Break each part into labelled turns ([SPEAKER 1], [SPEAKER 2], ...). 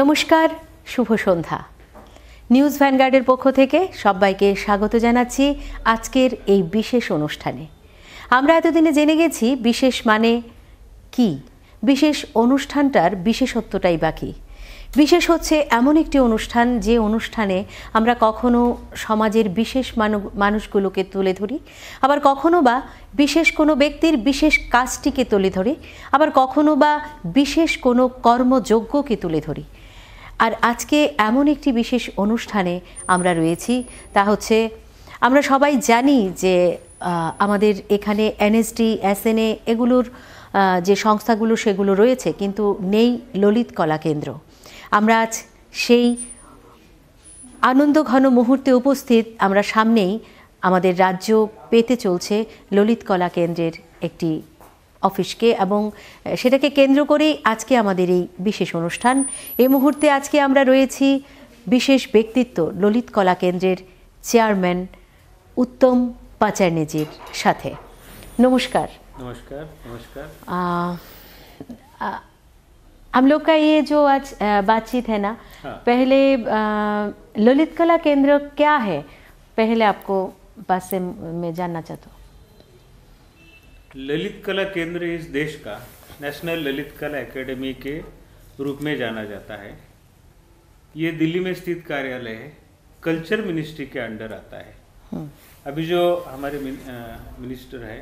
[SPEAKER 1] নমস্কার শুভ সন্ধ্যা নিউজ ভ্যানগার্ডের পক্ষ থেকে সবাইকে স্বাগত জানাচ্ছি আজকের এই বিশেষ অনুষ্ঠানে আমরা এতদিনে জেনে গেছি বিশেষ মানে কি বিশেষ অনুষ্ঠানটার বিশেষত্বটাই বাকি বিশেষ হচ্ছে এমন একটি অনুষ্ঠান যে অনুষ্ঠানে আমরা কখনো সমাজের বিশেষ মানুষগুলোকে তুলে ধরি আবার কখনো বা বিশেষ কোনো ব্যক্তির বিশেষ কাজটিকে তুলে ধরি আবার কখনো বা বিশেষ কোনো কর্মযোগ্যকে তুলে ধরি আর আজকে এমন একটি বিশেষ অনুষ্ঠানে আমরা রয়েছি তা হচ্ছে আমরা সবাই জানি যে আমাদের এখানে এনএসডি এসএনএ এগুলোর যে সংস্থাগুলো সেগুলো রয়েছে কিন্তু নেই ললিত কলা কেন্দ্র আমরা আজ সেই আনন্দ ঘন মুহূর্তে উপস্থিত আমরা সামনেই আমাদের রাজ্য পেতে চলছে ললিত কলা কেন্দ্রের একটি অফিসকে এবং সেটাকে কেন্দ্র করেই আজকে আমাদের এই বিশেষ অনুষ্ঠান এই মুহূর্তে আজকে আমরা রয়েছি বিশেষ ব্যক্তিত্ব ললিত কলা কেন্দ্রের চেয়ারম্যান উত্তম পাচার্নেজির সাথে নমস্কার
[SPEAKER 2] নমস্কার নমস্কার
[SPEAKER 1] हम लोग का ये जो आज बातचीत है ना हाँ। पहले ललित कला केंद्र क्या है पहले आपको पास से मैं जानना चाहता
[SPEAKER 2] ललित कला केंद्र इस देश का नेशनल ललित कला एकेडमी के रूप में जाना जाता है ये दिल्ली में स्थित कार्यालय है कल्चर मिनिस्ट्री के अंडर आता है हाँ। अभी जो हमारे मिनिस्टर है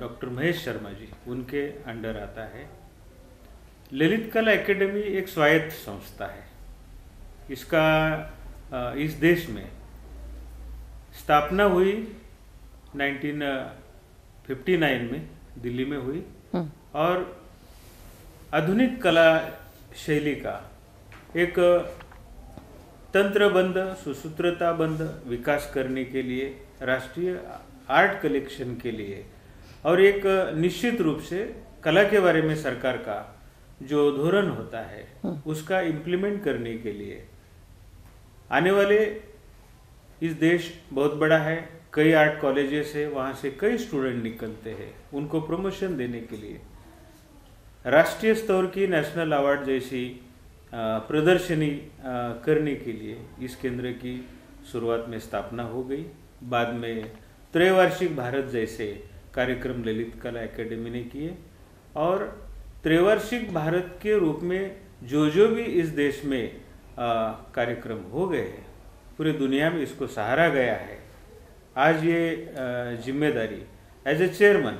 [SPEAKER 2] डॉक्टर महेश शर्मा जी उनके अंडर आता है ललित कला एकेडमी एक स्वायत्त संस्था है इसका इस देश में स्थापना हुई 59 में दिल्ली में हुई हम्म। और आधुनिक कला शैली का एक बंद सुसूत्रता बंद विकास करने के लिए राष्ट्रीय आर्ट कलेक्शन के लिए और एक निश्चित रूप से कला के बारे में सरकार का जो धोरण होता है हम्म। उसका इम्प्लीमेंट करने के लिए आने वाले इस देश बहुत बड़ा है कई आर्ट कॉलेजेस है वहाँ से कई स्टूडेंट निकलते हैं उनको प्रमोशन देने के लिए राष्ट्रीय स्तर की नेशनल अवार्ड जैसी प्रदर्शनी करने के लिए इस केंद्र की शुरुआत में स्थापना हो गई बाद में त्रैवार्षिक भारत जैसे कार्यक्रम ललित कला एकेडमी ने किए और त्रैवार्षिक भारत के रूप में जो जो भी इस देश में कार्यक्रम हो गए हैं पूरे दुनिया में इसको सहारा गया है आज ये जिम्मेदारी एज ए चेयरमैन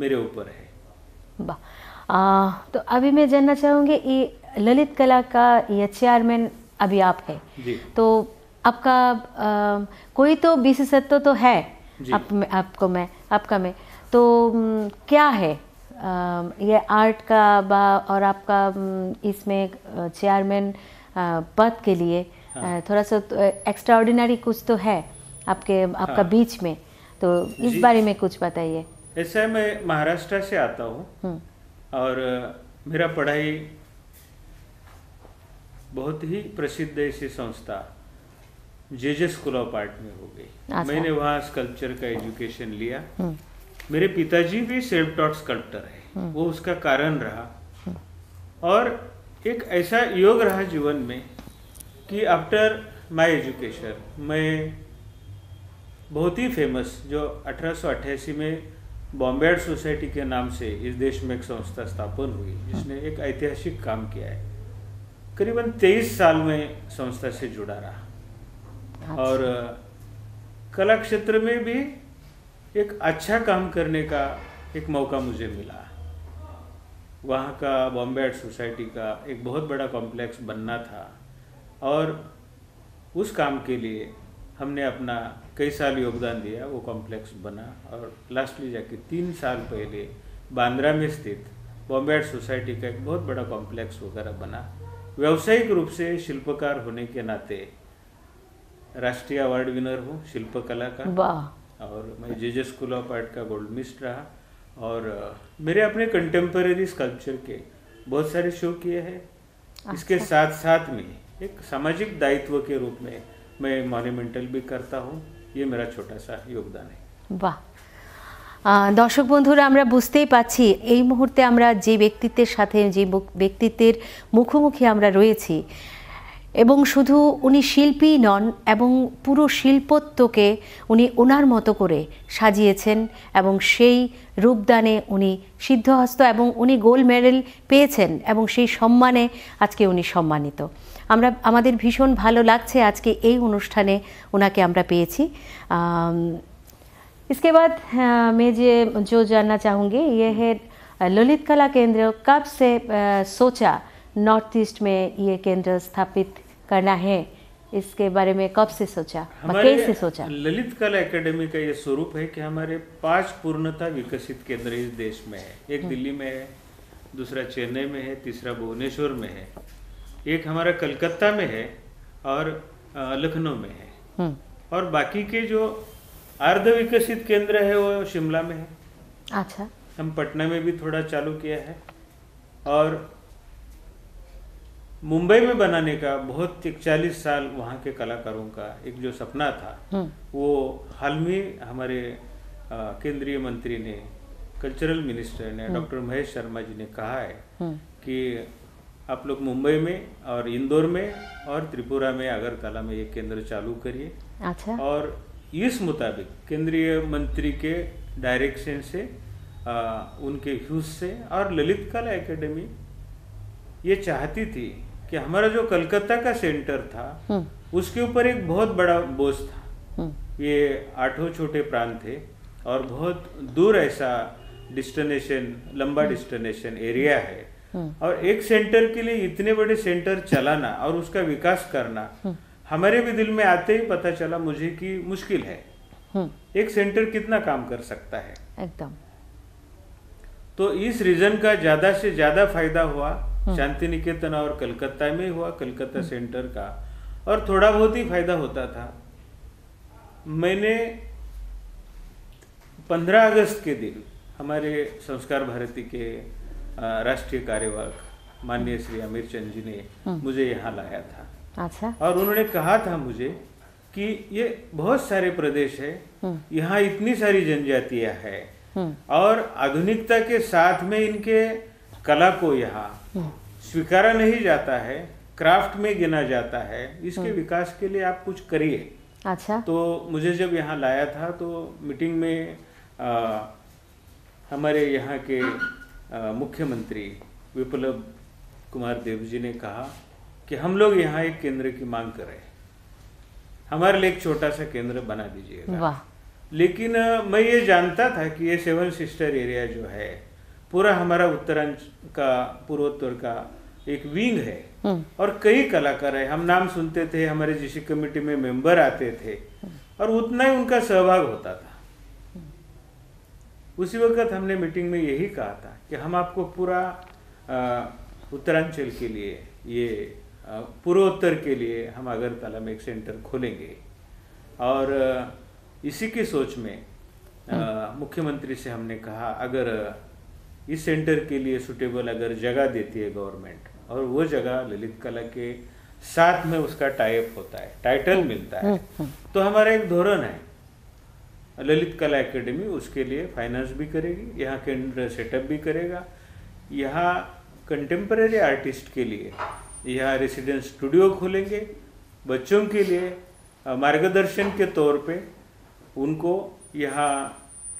[SPEAKER 2] मेरे ऊपर
[SPEAKER 1] है आ, तो अभी मैं जानना चाहूँगी ये ललित कला का ये चेयरमैन अभी आप है जी। तो आपका आ, कोई तो विशेषत्व तो है आप, आपको मैं आपका मैं तो क्या है आ, ये आर्ट का बा और आपका इसमें चेयरमैन पद के लिए हाँ। थोड़ा सा तो एक्स्ट्रा ऑर्डिनरी कुछ तो है आपके आपका हाँ। बीच में तो इस बारे में कुछ बताइए
[SPEAKER 2] ऐसे मैं महाराष्ट्र से आता हूँ हम्म। और मेरा पढ़ाई बहुत ही प्रसिद्ध ऐसी संस्था J J School of Art में हो गई अच्छा। मैंने वहाँ स्कल्पचर का एजुकेशन लिया हम्म। मेरे पिताजी भी सेल्फ टॉट स्कल्पटर है वो उसका कारण रहा हम्म। और एक ऐसा योग रहा जीवन में कि आफ्टर माय एजुकेशन मैं बहुत ही फेमस जो अठारह में आर्ट सोसाइटी के नाम से इस देश में एक संस्था स्थापन हुई जिसने एक ऐतिहासिक काम किया है करीबन तेईस साल में संस्था से जुड़ा रहा अच्छा। और कला क्षेत्र में भी एक अच्छा काम करने का एक मौका मुझे मिला वहाँ का बॉम्बे आर्ट सोसाइटी का एक बहुत बड़ा कॉम्प्लेक्स बनना था और उस काम के लिए हमने अपना कई साल योगदान दिया वो कॉम्प्लेक्स बना और लास्टली जाके तीन साल पहले बांद्रा में स्थित बॉम्बे आर्ट सोसाइटी का एक बहुत बड़ा कॉम्प्लेक्स वगैरह बना व्यावसायिक रूप से शिल्पकार होने के नाते राष्ट्रीय अवार्ड विनर हूँ शिल्पकला का और मैं J J School of Art का गोल्ड मिस्ट रहा और uh, मेरे अपने कंटेम्प्रेरी स्कल्पचर के बहुत सारे शो किए हैं इसके अच्छा। साथ साथ में एक सामाजिक दायित्व के रूप में मैं मॉन्यूमेंटल भी करता हूँ ये मेरा छोटा सा योगदान
[SPEAKER 1] है वाह দর্শক বন্ধুরা আমরা বুঝতেই পাচ্ছি এই মুহূর্তে আমরা যে ব্যক্তিত্বের সাথে যে ব্যক্তিত্বের মুখোমুখি আমরা রয়েছি এবং শুধু উনি শিল্পী নন এবং পুরো শিল্পত্বকে উনি ওনার মতো করে সাজিয়েছেন এবং সেই রূপদানে উনি সিদ্ধহস্ত এবং উনি গোল্ড মেডেল পেয়েছেন এবং সেই সম্মানে আজকে উনি সম্মানিত আমরা আমাদের ভীষণ ভালো লাগছে আজকে এই অনুষ্ঠানে ওনাকে আমরা পেয়েছি इसके बाद मैं जे जो जानना चाहूँगी ये है ललित कला केंद्र कब से सोचा नॉर्थ ईस्ट में ये केंद्र स्थापित करना है इसके बारे में कब से सोचा कैसे सोचा
[SPEAKER 2] ललित कला एकेडमी का ये स्वरूप है कि हमारे पांच पूर्णता विकसित केंद्र इस देश में है एक हम्म। दिल्ली में है दूसरा चेन्नई में है तीसरा भुवनेश्वर में है एक हमारा कलकत्ता में है और लखनऊ में है हम्म। और बाकी के जो अर्ध विकसित केंद्र है वो शिमला में है अच्छा हम पटना में भी थोड़ा चालू किया है और मुंबई में बनाने का बहुत इकचालीस साल वहाँ के कलाकारों का एक जो सपना था हम्म। वो हाल में हमारे केंद्रीय मंत्री ने कल्चरल मिनिस्टर ने हम्म। डॉक्टर महेश शर्मा जी ने कहा है हम्म। कि आप लोग मुंबई में और इंदौर में और त्रिपुरा में अगरतला में ये केंद्र चालू करिए अच्छा। और इस मुताबिक केंद्रीय मंत्री के डायरेक्शन से आ, उनके ह्यूज से और ललित कला एकेडमी ये चाहती थी कि हमारा जो कलकत्ता का सेंटर था हम्म। उसके ऊपर एक बहुत बड़ा बोझ था हम्म। ये आठों छोटे प्रांत थे और बहुत दूर ऐसा डिस्टिनेशन लंबा डिस्टिनेशन हम्म। एरिया है और एक सेंटर के लिए इतने बड़े सेंटर चलाना और उसका विकास करना हमारे भी दिल में आते ही पता चला मुझे कि मुश्किल है एक सेंटर कितना काम कर सकता है एकदम तो इस रीजन का ज्यादा से ज्यादा फायदा हुआ हाँ। शांति निकेतन और कलकत्ता में हुआ कलकत्ता सेंटर का और थोड़ा बहुत ही फायदा होता था मैंने 15 अगस्त के दिन हमारे संस्कार भारती के राष्ट्रीय कार्यवाहक माननीय श्री अमीर चंद जी ने हाँ। मुझे यहाँ लाया था अच्छा और उन्होंने कहा था मुझे कि ये बहुत सारे प्रदेश है हाँ। यहाँ इतनी सारी जनजातियाँ है और आधुनिकता के साथ में इनके कला को यहाँ स्वीकारा नहीं जाता है क्राफ्ट में गिना जाता है इसके हम्म। विकास के लिए आप कुछ करिए अच्छा तो मुझे जब यहाँ लाया था तो मीटिंग में आ, हमारे यहाँ के मुख्यमंत्री विप्लव कुमार देव जी ने कहा कि हम लोग यहाँ एक केंद्र की मांग कर रहे हैं हमारे लिए एक छोटा सा केंद्र बना दीजिएगा लेकिन मैं ये जानता था कि ये सेवन सिस्टर एरिया जो है पूरा हमारा उत्तरांचल का पूर्वोत्तर का एक विंग है हम्म। और कई कलाकार है हम नाम सुनते थे हमारे जिसी कमेटी में मेंबर आते थे और उतना ही उनका सहभाग होता था उसी वक्त हमने मीटिंग में यही कहा था कि हम आपको पूरा उत्तरांचल के लिए ये पूर्वोत्तर के लिए हम अगरतला में एक सेंटर खोलेंगे और इसी की सोच में हम्म। मुख्यमंत्री से हमने कहा अगर इस सेंटर के लिए सुटेबल अगर जगह देती है गवर्नमेंट और वो जगह ललित कला के साथ में उसका टाइप होता है टाइटल हम्म, मिलता है हम्म, हम्म। तो हमारा एक धोरण है ललित कला एकेडमी उसके लिए फाइनेंस भी करेगी यहाँ केंद्र सेटअप भी करेगा यहाँ कंटेम्प्रेरी आर्टिस्ट के लिए यहाँ रेसिडेंस स्टूडियो खोलेंगे बच्चों के लिए मार्गदर्शन के तौर पे उनको यहाँ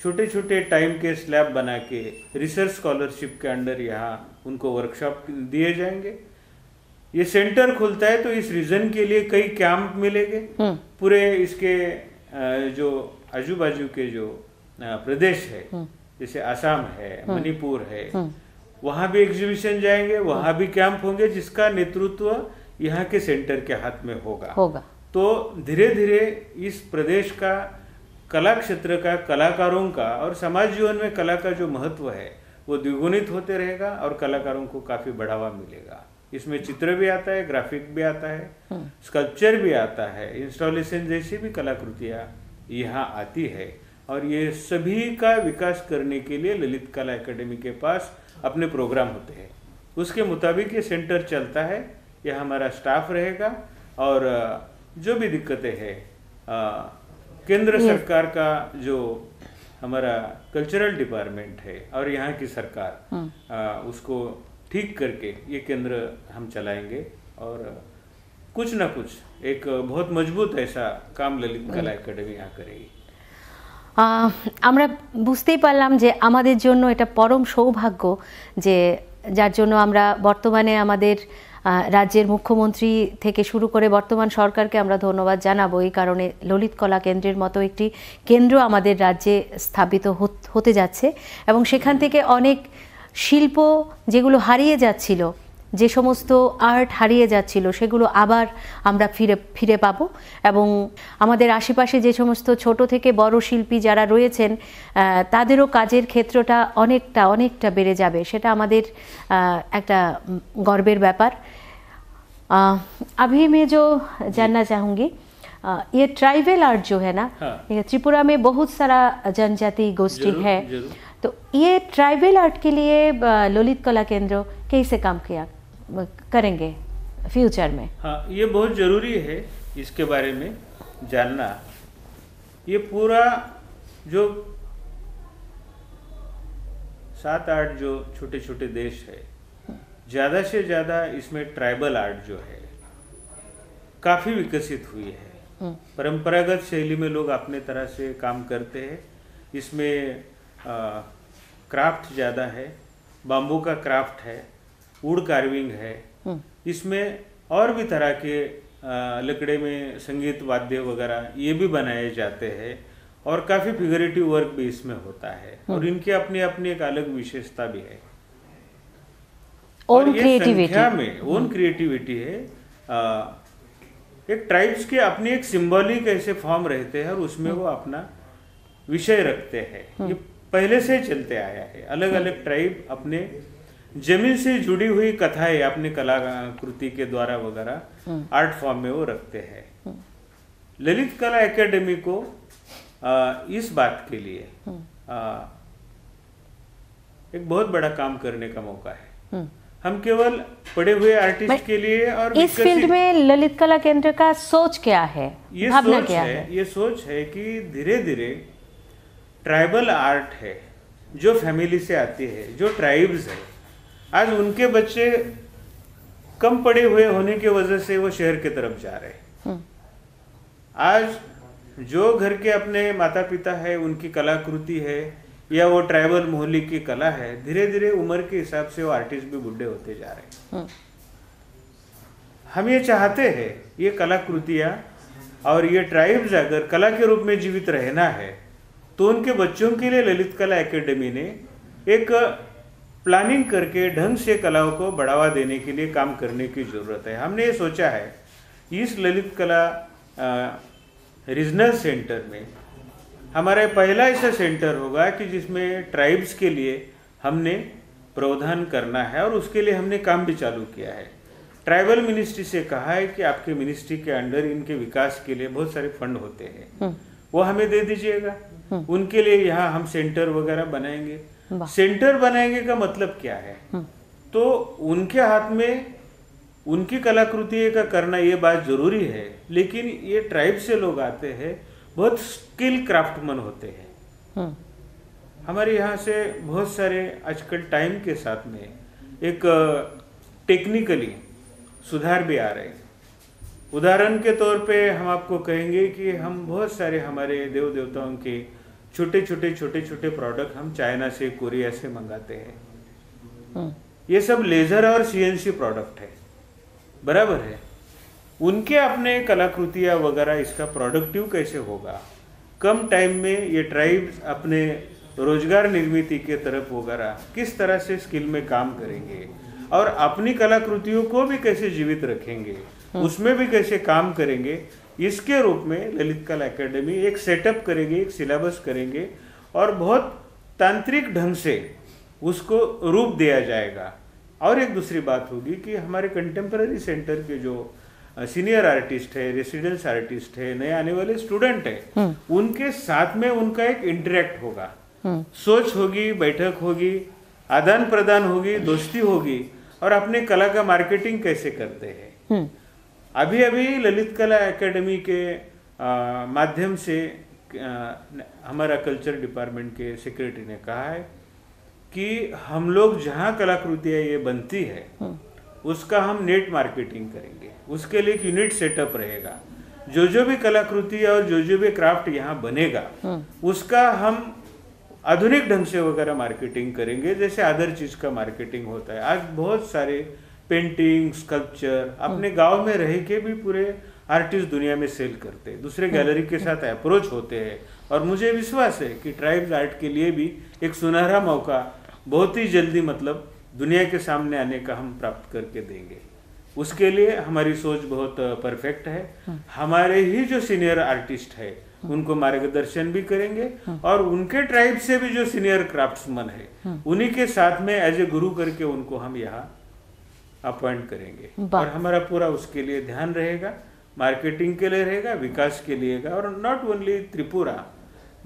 [SPEAKER 2] छोटे छोटे टाइम के स्लैब बना के रिसर्च स्कॉलरशिप के अंडर यहाँ उनको वर्कशॉप दिए जाएंगे ये सेंटर खुलता है तो इस रीजन के लिए कई कैंप मिलेंगे हम्म। पूरे इसके जो आजू बाजू के जो प्रदेश है हम्म। जैसे आसाम है हम्म। मणिपुर है वहां भी एग्जीबिशन जाएंगे वहां भी कैंप होंगे जिसका नेतृत्व यहाँ के सेंटर के हाथ में होगा होगा तो धीरे धीरे इस प्रदेश का कला क्षेत्र का कलाकारों का और समाज जीवन में कला का जो महत्व है वो द्विगुणित होते रहेगा और कलाकारों को काफ़ी बढ़ावा मिलेगा इसमें चित्र भी आता है ग्राफिक भी आता है स्कल्पचर हम्म। भी आता है इंस्टॉलेशन जैसी भी कलाकृतियाँ यहाँ आती है और ये सभी का विकास करने के लिए ललित कला एकेडमी के पास अपने प्रोग्राम होते हैं उसके मुताबिक ये सेंटर चलता है यह हमारा स्टाफ रहेगा और जो भी दिक्कतें हैं केंद्र सरकार का जो हमारा कल्चरल डिपार्टमेंट है और यहाँ की सरकार हाँ। आ, उसको ठीक करके ये केंद्र हम चलाएंगे और कुछ ना कुछ एक बहुत मजबूत ऐसा काम ललित कला एकेडमी यहाँ करेगी
[SPEAKER 1] बुझते বুঝতেই পারলাম যে আমাদের জন্য এটা পরম সৌভাগ্য बर्तमान রাজ্যের মুখ্যমন্ত্রী থেকে শুরু করে বর্তমান সরকারকে আমরা ধন্যবাদ জানাবো এই কারণে ললিত কলা কেন্দ্রের মতো একটি কেন্দ্র আমাদের রাজ্যে স্থাপিত হতে যাচ্ছে এবং সেখান থেকে অনেক শিল্প যেগুলো হারিয়ে যাচ্ছিল যে সমস্ত আর্ট হারিয়ে যাচ্ছিল সেগুলো আবার আমরা ফিরে ফিরে পাব এবং আমাদের আশেপাশে যে সমস্ত ছোট থেকে বড় শিল্পী যারা রয়েছেন তাদেরও কাজের ক্ষেত্রটা অনেকটা অনেকটা বেড়ে যাবে সেটা আমাদের একটা গর্বের ব্যাপার अभी मैं जो চাহুঙ্গি चाहूँगी ये ट्राइबल आर्ट जो है ना हाँ। त्रिपुरा में बहुत सारा जनजाति गोष्ठी है जरूर। तो ये ट्राइबल आर्ट के लिए ललित कला केंद्र कैसे काम किया करेंगे फ्यूचर में
[SPEAKER 2] हाँ ये बहुत ज़रूरी है इसके बारे में जानना ये पूरा जो सात आठ जो छोटे छोटे देश है ज़्यादा से ज़्यादा इसमें ट्राइबल आर्ट जो है काफ़ी विकसित हुई है हम्म। परंपरागत शैली में लोग अपने तरह से काम करते हैं इसमें आ, क्राफ्ट ज़्यादा है बाम्बू का क्राफ्ट है वुड कार्विंग है हम्म। इसमें और भी तरह के लकड़े में संगीत वाद्य वगैरह ये भी बनाए जाते हैं और काफी फिगरेटिव वर्क भी इसमें होता है हम्म। और इनकी अपनी अपनी एक अलग विशेषता भी है
[SPEAKER 3] और ये संख्या में ओन
[SPEAKER 2] क्रिएटिविटी है आ, एक ट्राइब्स के अपने एक सिंबॉलिक ऐसे फॉर्म रहते हैं और उसमें हम्म। वो अपना विषय रखते हैं ये पहले से चलते आया है अलग अलग ट्राइब अपने जमीन से जुड़ी हुई कथाएं अपने कला कृति के द्वारा वगैरह आर्ट फॉर्म हम्म। में वो रखते हैं हम्म। ललित कला एकेडमी को इस बात के लिए हम्म। एक बहुत बड़ा काम करने का मौका है हम केवल पढ़े हुए आर्टिस्ट के लिए और इस फील्ड
[SPEAKER 1] में ललित कला केंद्र का सोच क्या है ये सोच क्या है,
[SPEAKER 2] है ये सोच है कि धीरे धीरे ट्राइबल आर्ट है जो फैमिली से आती है जो ट्राइब्स है आज उनके बच्चे कम पड़े हुए होने की वजह से वो शहर की तरफ जा रहे हैं हम्म। आज जो घर के अपने माता पिता है उनकी कलाकृति है या वो ट्राइबल मोहल्ले की कला है धीरे धीरे उम्र के हिसाब से वो आर्टिस्ट भी बुढ़े होते जा रहे हैं हम्म। हम ये चाहते हैं ये कलाकृतियाँ और ये ट्राइब्स अगर कला के रूप में जीवित रहना है तो उनके बच्चों के लिए ललित कला एकेडमी ने एक प्लानिंग करके ढंग से कलाओं को बढ़ावा देने के लिए काम करने की ज़रूरत है हमने ये सोचा है इस ललित कला रीजनल सेंटर में हमारा पहला ऐसा सेंटर होगा कि जिसमें ट्राइब्स के लिए हमने प्रावधान करना है और उसके लिए हमने काम भी चालू किया है ट्राइबल मिनिस्ट्री से कहा है कि आपके मिनिस्ट्री के अंडर इनके विकास के लिए बहुत सारे फंड होते हैं हम्म। वो हमें दे दीजिएगा हम्म। उनके लिए यहाँ हम सेंटर वगैरह बनाएंगे सेंटर बनाएंगे का मतलब क्या है हम्म। तो उनके हाथ में उनकी कलाकृति का करना ये बात जरूरी है लेकिन ये ट्राइब से लोग आते हैं बहुत स्किल क्राफ्टमन होते हैं
[SPEAKER 3] हम्म।
[SPEAKER 2] हमारे यहाँ से बहुत सारे आजकल टाइम के साथ में एक टेक्निकली सुधार भी आ रहे हैं उदाहरण के तौर पे हम आपको कहेंगे कि हम बहुत सारे हमारे देव देवताओं के छोटे छोटे छोटे छोटे प्रोडक्ट हम चाइना से कोरिया से मंगाते हैं हाँ। ये सब लेजर और सीएनसी प्रोडक्ट है बराबर है उनके अपने कलाकृतियाँ वगैरह इसका प्रोडक्टिव कैसे होगा कम टाइम में ये ट्राइब्स अपने रोजगार निर्मित के तरफ वगैरह किस तरह से स्किल में काम करेंगे और अपनी कलाकृतियों को भी कैसे जीवित रखेंगे हाँ। उसमें भी कैसे काम करेंगे इसके रूप में ललित कला एकेडमी एक सेटअप करेंगे एक सिलेबस करेंगे और बहुत तांत्रिक ढंग से उसको रूप दिया जाएगा और एक दूसरी बात होगी कि हमारे कंटेम्प्रेरी सेंटर के जो सीनियर आर्टिस्ट है रेसिडेंस आर्टिस्ट है नए आने वाले स्टूडेंट है हम्म। उनके साथ में उनका एक इंटरेक्ट होगा हम्म। सोच होगी बैठक होगी आदान प्रदान होगी दोस्ती होगी और अपने कला का मार्केटिंग कैसे करते हैं हम्म। अभी अभी ललित कला एकेडमी के माध्यम से हमारा कल्चर डिपार्टमेंट के सेक्रेटरी ने कहा है कि हम लोग जहाँ कलाकृतियाँ ये बनती है हाँ। उसका हम नेट मार्केटिंग करेंगे उसके लिए एक यूनिट सेटअप रहेगा जो जो भी कलाकृति और जो जो भी क्राफ्ट यहाँ बनेगा हाँ। उसका हम आधुनिक ढंग से वगैरह मार्केटिंग करेंगे जैसे अदर चीज़ का मार्केटिंग होता है आज बहुत सारे पेंटिंग स्कल्पचर अपने हाँ। गांव में रह के भी पूरे आर्टिस्ट दुनिया में सेल करते हैं दूसरे गैलरी हाँ। के साथ अप्रोच होते हैं और मुझे विश्वास है कि ट्राइब्स आर्ट के लिए भी एक सुनहरा मौका बहुत ही जल्दी मतलब दुनिया के सामने आने का हम प्राप्त करके देंगे उसके लिए हमारी सोच बहुत परफेक्ट है हाँ। हमारे ही जो सीनियर आर्टिस्ट है उनको मार्गदर्शन भी करेंगे और उनके ट्राइब से भी जो सीनियर क्राफ्ट्समैन है उन्हीं के साथ में एज ए गुरु करके उनको हम यहाँ अपॉइंट करेंगे और हमारा पूरा उसके लिए ध्यान रहेगा मार्केटिंग के लिए रहेगा विकास के लिए और नॉट ओनली त्रिपुरा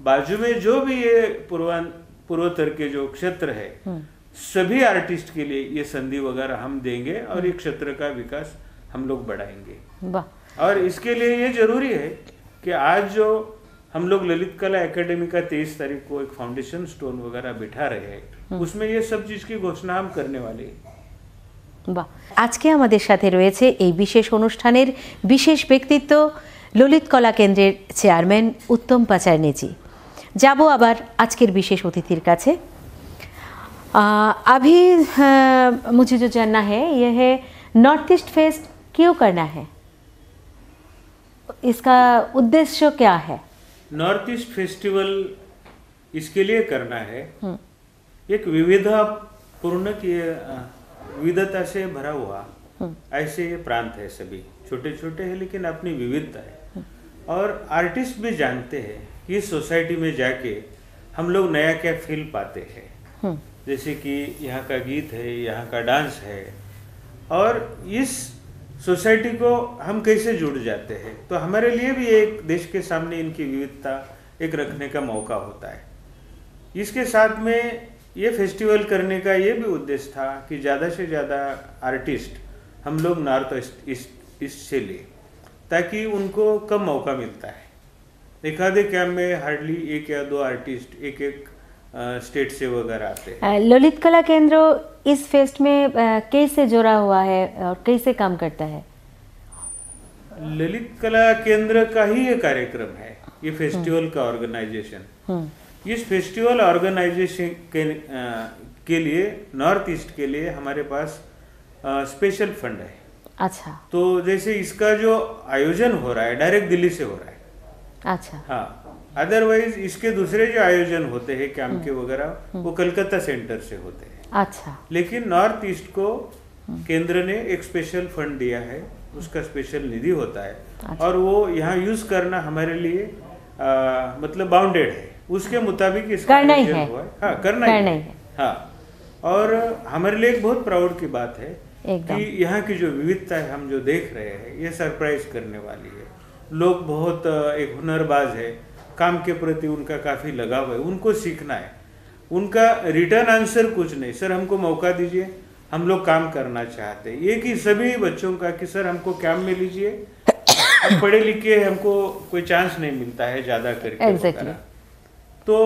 [SPEAKER 2] बाजू में जो भी ये पूर्वान पूर्वोत्तर के जो क्षेत्र है हम्म। सभी आर्टिस्ट के लिए ये संधि वगैरह हम देंगे और ये हम्म। क्षेत्र का विकास हम लोग बढ़ाएंगे और इसके लिए ये जरूरी है कि आज जो हम लोग ललित कला एकेडमी का तेईस तारीख को एक फाउंडेशन स्टोन वगैरह बिठा रहे हैं हम्म। उसमें ये सब चीज की घोषणा हम करने वाले हैं
[SPEAKER 1] বাহ আজকে আমাদের সাথে রয়েছে এই বিশেষ অনুষ্ঠানের বিশেষ ব্যক্তিত্ব ললিত কলা কেন্দ্রের চেয়ারম্যান উত্তম পাচারনেজি যাব আবার আজকের বিশেষ অতিথির কাছে अभी मुझे जो जानना है यह है नॉर्थ ईस्ट फेस्ट क्यों करना है इसका उद्देश्य क्या है
[SPEAKER 2] नॉर्थ ईस्ट फेस्टिवल इसके लिए करना है एक विविधा पूर्ण विविधता से भरा हुआ हम्म। ऐसे ये प्रांत है सभी छोटे छोटे हैं लेकिन अपनी विविधता है हम्म। और आर्टिस्ट भी जानते हैं कि सोसाइटी में जाके हम लोग नया क्या फील पाते हैं हम्म। जैसे कि यहाँ का गीत है यहाँ का डांस है और इस सोसाइटी को हम कैसे जुड़ जाते हैं तो हमारे लिए भी एक देश के सामने इनकी विविधता एक रखने का मौका होता है इसके साथ में ये फेस्टिवल करने का ये भी उद्देश्य था कि ज़्यादा से ज़्यादा आर्टिस्ट हम लोग नॉर्थ ईस्ट ईस्ट से लें ताकि उनको कम मौका मिलता है एक आधे कैम्प में हार्डली एक या दो आर्टिस्ट एक एक स्टेट से वगैरह आते हैं ललित
[SPEAKER 1] कला केंद्र इस फेस्ट में कैसे जुड़ा हुआ है और कैसे काम करता है
[SPEAKER 2] ललित कला केंद्र का ही ये कार्यक्रम है ये फेस्टिवल हम्म। का ऑर्गेनाइजेशन इस फेस्टिवल ऑर्गेनाइजेशन के के लिए नॉर्थ ईस्ट के लिए हमारे पास स्पेशल फंड है अच्छा तो जैसे इसका जो आयोजन हो रहा है डायरेक्ट दिल्ली से हो रहा
[SPEAKER 1] है अच्छा
[SPEAKER 2] हाँ अदरवाइज इसके दूसरे जो आयोजन होते हैं कैंप हम्म। के वगैरह हम्म। वो कलकत्ता सेंटर से होते हैं अच्छा लेकिन नॉर्थ ईस्ट को हम्म। केंद्र ने एक स्पेशल फंड दिया है उसका स्पेशल निधि होता है अच्छा। और वो यहाँ यूज करना हमारे लिए आ, मतलब बाउंडेड है उसके मुताबिक करना ही है हाँ करना, करना ही है हाँ और हमारे लिए एक बहुत प्राउड की बात है कि यहाँ की जो विविधता है हम जो देख रहे हैं ये सरप्राइज करने वाली है लोग बहुत एक हुनरबाज है काम के प्रति उनका काफ़ी लगाव है उनको सीखना है उनका रिटर्न आंसर कुछ नहीं सर हमको मौका दीजिए हम लोग काम करना चाहते हैं ये कि सभी बच्चों का कि सर हमको कैम में लीजिए पढ़े लिखे हमको कोई चांस नहीं मिलता है ज़्यादा करके exactly. तो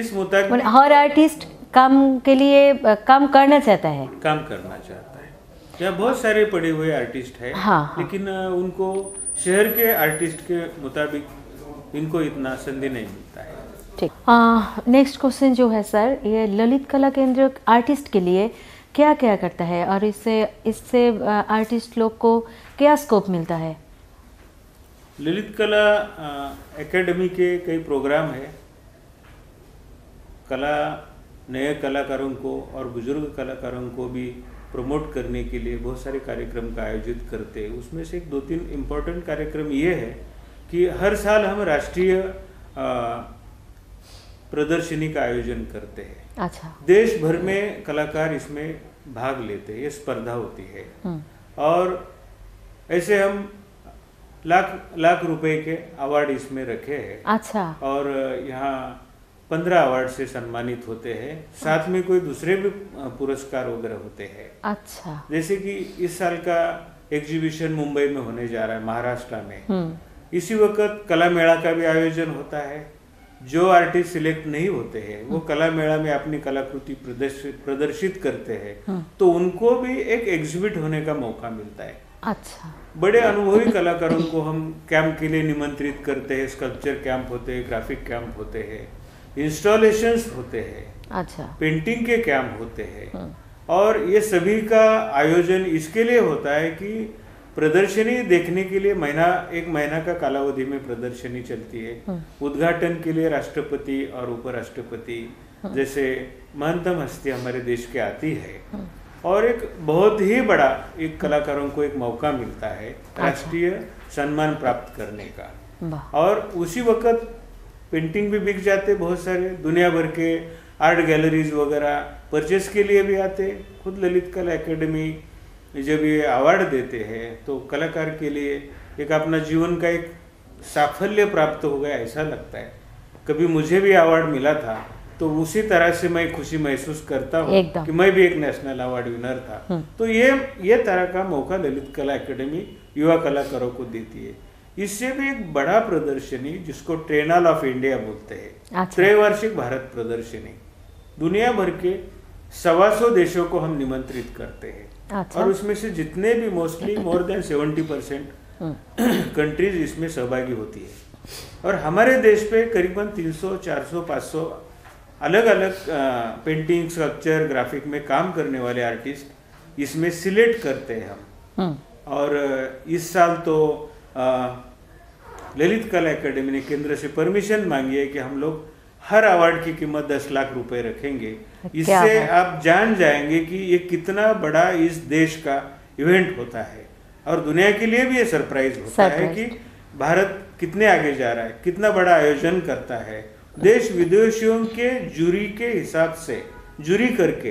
[SPEAKER 2] इस मुताबिक हर आर्टिस्ट
[SPEAKER 1] काम के लिए काम करना चाहता है
[SPEAKER 2] काम करना चाहता है या बहुत सारे पड़े हुए आर्टिस्ट है हाँ, हाँ. लेकिन उनको शहर के आर्टिस्ट के मुताबिक इनको इतना संधि नहीं मिलता है
[SPEAKER 1] ठीक नेक्स्ट क्वेश्चन जो है सर ये ललित कला केंद्र आर्टिस्ट के लिए क्या क्या करता है और इससे इससे आर्टिस्ट लोग को क्या स्कोप मिलता है
[SPEAKER 2] ललित कला एकेडमी के कई प्रोग्राम है कला नए कलाकारों को और बुजुर्ग कलाकारों को भी प्रमोट करने के लिए बहुत सारे कार्यक्रम का आयोजित करते हैं उसमें से एक दो तीन इम्पोर्टेंट कार्यक्रम ये है कि हर साल हम राष्ट्रीय प्रदर्शनी का आयोजन करते हैं अच्छा। देश भर में कलाकार इसमें भाग लेते हैं ये स्पर्धा होती है हम्म। और ऐसे हम लाख लाख रुपए के अवार्ड इसमें रखे हैं अच्छा और यहाँ पंद्रह अवार्ड से सम्मानित होते हैं साथ में कोई दूसरे भी पुरस्कार वगैरह होते हैं अच्छा जैसे कि इस साल का एग्जीबिशन मुंबई में होने जा रहा है महाराष्ट्र में हम्म। इसी वक्त कला मेला का भी आयोजन होता है जो आर्टिस्ट सिलेक्ट नहीं होते हैं वो हम्म। कला मेला में अपनी कलाकृति प्रदर्शित करते हैं हम्म। तो उनको भी एक एग्जिबिट होने का मौका मिलता है अच्छा बड़े अनुभवी कलाकारों को हम कैंप के लिए निमंत्रित करते हैं स्कल्पचर कैंप होते हैं ग्राफिक कैंप होते हैं इंस्टॉलेशन होते हैं अच्छा पेंटिंग के कैंप होते हैं हम्म। और ये सभी का आयोजन इसके लिए होता है कि प्रदर्शनी देखने के लिए महीना एक महीना का कालावधि में प्रदर्शनी चलती है हम्म। उद्घाटन के लिए राष्ट्रपति और उपराष्ट्रपति हम्म। जैसे महंतम हस्ती हमारे देश के आती है और एक बहुत ही बड़ा एक कलाकारों को एक मौका मिलता है अच्छा। राष्ट्रीय सम्मान प्राप्त करने का और उसी वक्त पेंटिंग भी बिक जाते बहुत सारे दुनिया भर के आर्ट गैलरीज वगैरह परचेस के लिए भी आते खुद ललित कला एकेडमी जब ये अवार्ड देते हैं तो कलाकार के लिए एक अपना जीवन का एक साफल्य प्राप्त हो गया ऐसा लगता है कभी मुझे भी अवार्ड मिला था तो उसी तरह से मैं खुशी महसूस करता हूँ कि मैं भी एक नेशनल अवार्ड विनर था हम्म। तो ये ये तरह का मौका ललित कला एकेडमी युवा कलाकारों को देती है इससे भी एक बड़ा प्रदर्शनी जिसको ट्रेनल ऑफ इंडिया बोलते हैं अच्छा। त्रैवार्षिक भारत प्रदर्शनी दुनिया भर के सवा सौ देशों को हम निमंत्रित करते हैं अच्छा। और उसमें से जितने भी mostly more than seventy percent countries इसमें सहभागी होती है और हमारे देश पे करीबन 300, 400, 500 अलग अलग पेंटिंग स्कल्पचर ग्राफिक में काम करने वाले आर्टिस्ट इसमें सिलेक्ट करते हैं हम हम्म। और इस साल तो ललित कला एकेडमी ने केंद्र से परमिशन मांगी है कि हम लोग हर अवार्ड की कीमत दस लाख रुपए रखेंगे इससे आप जान जाएंगे कि ये कितना बड़ा इस देश का इवेंट होता है और दुनिया के लिए भी ये सरप्राइज होता है कि भारत कितने आगे जा रहा है कितना बड़ा आयोजन करता है देश विदेशियों के जूरी के हिसाब से जूरी करके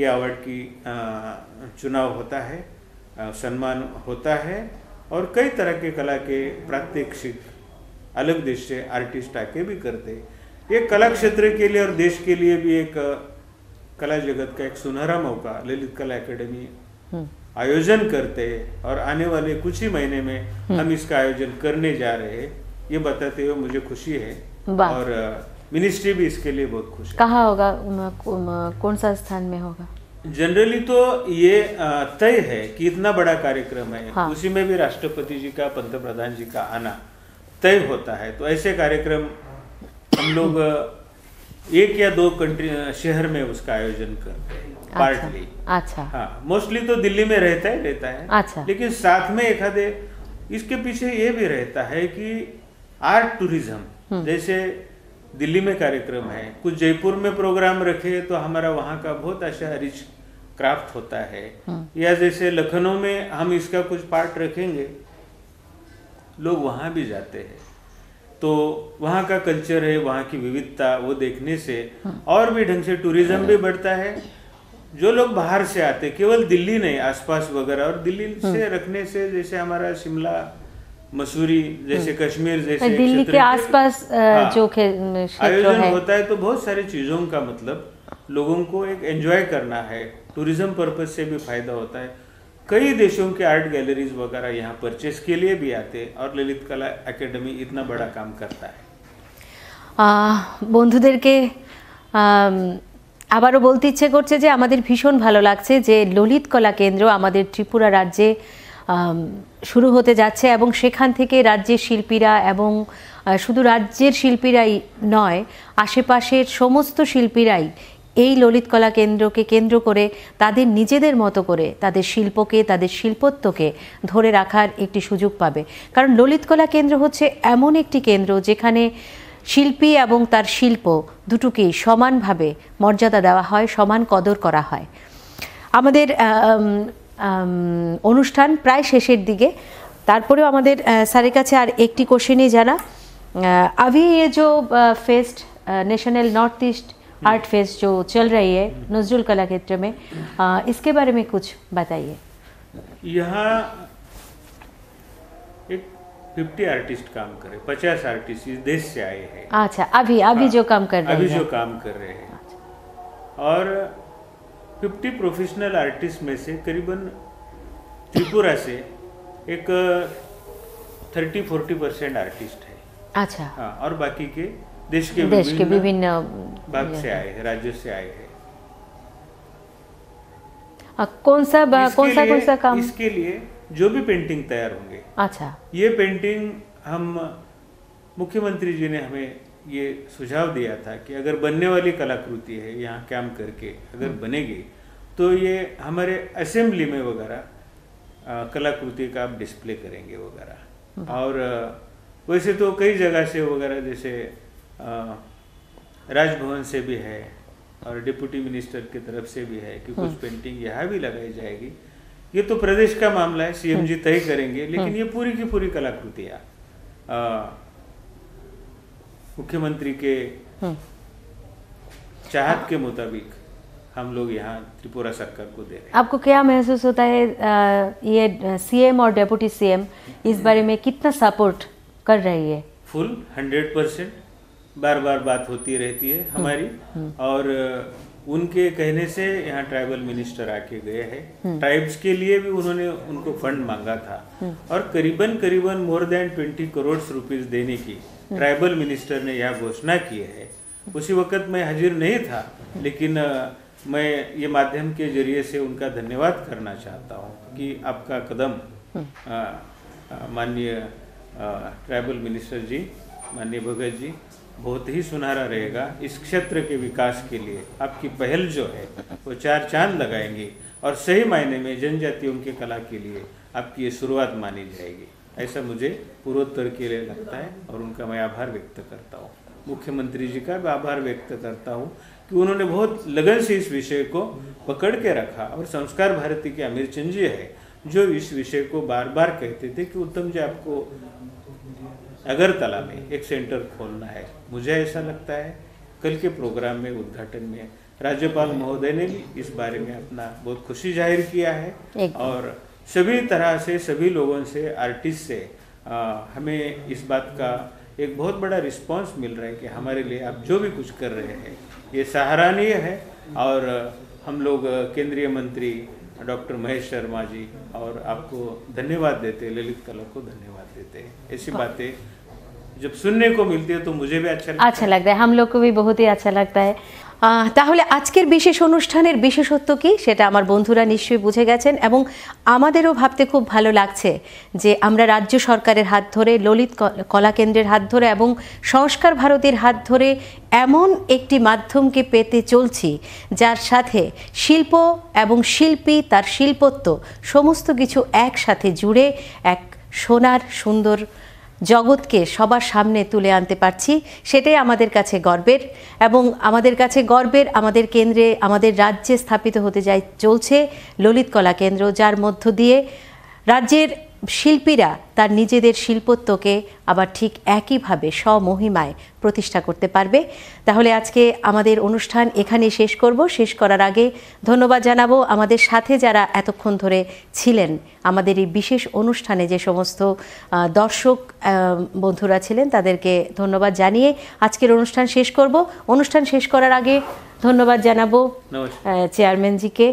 [SPEAKER 2] ये अवार्ड की चुनाव होता है सम्मान होता है और कई तरह के कला के प्रात्यक्षिक अलग देश से आर्टिस्ट आके भी करते ये कला क्षेत्र के लिए और देश के लिए भी एक कला जगत का एक सुनहरा मौका ललित कला एकेडमी हम्म। आयोजन करते और आने वाले कुछ ही महीने में हम्म। हम इसका आयोजन करने जा रहे हैं ये बताते हुए मुझे खुशी है और मिनिस्ट्री भी इसके लिए बहुत खुश है
[SPEAKER 1] कहाँ होगा कौन सा स्थान में होगा
[SPEAKER 2] जनरली तो ये तय है कि इतना बड़ा कार्यक्रम है हाँ। उसी में भी राष्ट्रपति जी का पंतप्रधान जी का आना तय होता है तो ऐसे कार्यक्रम हम लोग एक या दो कंट्री शहर में उसका आयोजन कर पार्टली अच्छा।, अच्छा हाँ मोस्टली तो दिल्ली में रहता ही रहता है अच्छा लेकिन साथ में एक इसके पीछे ये भी रहता है कि आर्ट टूरिज्म हम्म। जैसे दिल्ली में कार्यक्रम है हाँ। कुछ जयपुर में प्रोग्राम रखे तो हमारा वहाँ का बहुत अच्छा रिच क्राफ्ट होता है हाँ। या जैसे लखनऊ में हम इसका कुछ पार्ट रखेंगे लोग वहाँ भी जाते हैं तो वहाँ का कल्चर है वहाँ की विविधता वो देखने से हाँ। और भी ढंग से टूरिज्म भी बढ़ता है जो लोग बाहर से आते केवल दिल्ली नहीं आसपास वगैरह और दिल्ली से रखने से जैसे हमारा शिमला मसूरी जैसे हम्म। कश्मीर जैसे दिल्ली के आसपास हाँ। जो आयोजन होता है तो बहुत सारी चीज़ों का मतलब लोगों को एक एंजॉय करना है टूरिज्म पर्पज से भी फायदा होता है कई देशों के आर्ट गैलरीज वगैरह यहाँ परचेस के लिए भी आते हैं और ललित कला एकेडमी इतना बड़ा काम करता है
[SPEAKER 1] বন্ধুদেরকে আবারও বলতে ইচ্ছে করছে যে আমাদের ভীষণ ভালো লাগছে যে ললিত কলা কেন্দ্র শুরু হতে যাচ্ছে এবং সেখান থেকে রাজ্যের শিল্পীরা এবং শুধু রাজ্যের শিল্পীরাই নয় আশেপাশের সমস্ত শিল্পীরাই এই ললিত কলা কেন্দ্রকে কেন্দ্র করে তাদের নিজেদের মতো করে তাদের শিল্পকে তাদের শিল্পত্বকে ধরে রাখার একটি সুযোগ পাবে কারণ ললিত কলা কেন্দ্র হচ্ছে এমন একটি কেন্দ্র যেখানে শিল্পী এবং তার শিল্প দুটোকেই সমানভাবে মর্যাদা দেওয়া হয় সমান কদর করা হয় আমাদের অনুষ্ঠান প্রায় শেষের দিকে তারপরেও আমাদের স্যারের কাছে আর একটি কোশ্চেনই জানা अभी ये जो fest national north east art fest जो चल रही है नजरुल कला क्षेत्र में इसके बारे में कुछ बताइए
[SPEAKER 2] यहाँ एक फिफ्टी आर्टिस्ट काम कर रहे पचास आर्टिस्ट इस देश से आए हैं
[SPEAKER 1] अच्छा अभी अभी हाँ, जो काम कर रहे हैं अभी जो
[SPEAKER 2] काम कर रहे हैं और फिफ्टी प्रोफेशनल आर्टिस्ट में से करीबन त्रिपुरा से एक थर्टी फोर्टी परसेंट आर्टिस्ट है अच्छा हाँ और बाकी के देश के देश के विभिन्न भाग से आए हैं राज्यों से आए हैं
[SPEAKER 1] कौन सा कौन सा कौन सा काम इसके
[SPEAKER 2] लिए जो भी पेंटिंग तैयार होंगे अच्छा ये पेंटिंग हम मुख्यमंत्री जी ने हमें ये सुझाव दिया था कि अगर बनने वाली कलाकृति है यहाँ काम करके अगर हम्म। बनेगी तो ये हमारे असेंबली में वगैरह कलाकृति का आप डिस्प्ले करेंगे वगैरह हम्म। और वैसे तो कई जगह से वगैरह जैसे राजभवन से भी है और डिप्टी मिनिस्टर की तरफ से भी है कि कुछ पेंटिंग यहाँ भी लगाई जाएगी ये तो प्रदेश का मामला है सीएम हम्म। जी तय करेंगे लेकिन ये पूरी की पूरी कलाकृतियाँ मुख्यमंत्री के हम्म। चाहत के मुताबिक हम लोग यहाँ त्रिपुरा सरकार को दे रहे हैं
[SPEAKER 1] आपको क्या महसूस होता है आ, ये सीएम और डेपुटी सीएम इस बारे में कितना सपोर्ट कर रही है
[SPEAKER 2] फुल हंड्रेड परसेंट बार बार बात होती रहती है हम्म। हमारी हम्म। और उनके कहने से यहाँ ट्राइबल मिनिस्टर आके गए हैं ट्राइब्स हम्म। के लिए भी उन्होंने उनको फंड मांगा था हम्म। और करीबन करीबन more than twenty crore rupees देने की ट्राइबल हम्म। मिनिस्टर ने यह घोषणा की है उसी वक्त मैं हाजिर नहीं था लेकिन मैं ये माध्यम के जरिए से उनका धन्यवाद करना चाहता हूँ कि आपका कदम माननीय ट्राइबल मिनिस्टर जी माननीय भगत जी बहुत ही सुनहरा रहेगा इस क्षेत्र के विकास के लिए आपकी पहल जो है वो चार चांद लगाएंगी और सही मायने में जनजातियों के कला के लिए आपकी ये शुरुआत मानी जाएगी ऐसा मुझे पूर्वोत्तर के लिए लगता है और उनका मैं आभार व्यक्त करता हूँ मुख्यमंत्री जी का भी आभार व्यक्त करता हूँ कि उन्होंने बहुत लगन से इस विषय को पकड़ के रखा और संस्कार भारती के अमीर चंद जी है जो इस विषय को बार बार कहते थे कि उत्तम जी आपको अगरतला में एक सेंटर खोलना है मुझे ऐसा लगता है कल के प्रोग्राम में उद्घाटन में राज्यपाल महोदय ने भी इस बारे में अपना बहुत खुशी जाहिर किया है और सभी तरह से सभी लोगों से आर्टिस्ट से आ, हमें इस बात का एक बहुत बड़ा रिस्पांस मिल रहा है कि हमारे लिए आप जो भी कुछ कर रहे हैं ये सराहनीय है और हम लोग केंद्रीय मंत्री डॉक्टर महेश शर्मा जी और आपको धन्यवाद देते ललित कला को धन्यवाद देते हैं ऐसी हाँ। बातें जब सुनने को मिलती है तो मुझे भी अच्छा
[SPEAKER 1] अच्छा लगता है हम लोग को भी बहुत ही अच्छा लगता है তাহলে আজকের বিশেষ অনুষ্ঠানের বিশেষত্ব কি সেটা আমার বন্ধুরা নিশ্চয়ই বুঝে গেছেন এবং আমাদেরও ভাবতে খুব ভালো লাগছে যে আমরা রাজ্য সরকারের হাত ধরে ললিত কলাকেন্দ্রের হাত ধরে এবং সংস্কার ভারতীর হাত ধরে এমন একটি মাধ্যমকে পেতে চলছি যার সাথে শিল্প এবং শিল্পী তার শিল্পত্ব সমস্ত কিছু একসাথে জুড়ে এক সোনার সুন্দর জগৎকে সবার সামনে তুলে আনতে পারছি সেটাই আমাদের কাছে গর্বের এবং আমাদের কাছে গর্বের আমাদের কেন্দ্রে আমাদের রাজ্যে স্থাপিত হতে যাই চলছে ললিত কলা কেন্দ্র যার মধ্য দিয়ে রাজ্যের শিল্পীরা তার নিজেদের শিল্পত্বকে আবার ঠিক একইভাবে স্বমহিমায় প্রতিষ্ঠা করতে পারবে তাহলে আজকে আমাদের অনুষ্ঠান এখানে শেষ করব শেষ করার আগে ধন্যবাদ জানাবো আমাদের সাথে যারা এতক্ষণ ধরে ছিলেন আমাদের এই বিশেষ অনুষ্ঠানে যে সমস্ত দর্শক বন্ধুরা ছিলেন তাদেরকে ধন্যবাদ জানিয়ে আজকের অনুষ্ঠান শেষ করব অনুষ্ঠান শেষ করার আগে ধন্যবাদ জানাবো চেয়ারম্যানজিকে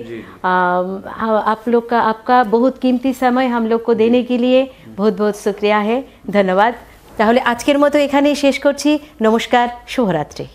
[SPEAKER 1] আপলোক আপকা বহুত কিমতি সময় लोग का आपका बहुत कीमती समय हम लोग को তাহলে আজকের মতো এখানেই শেষ করছি নমস্কার শুভরাত্রি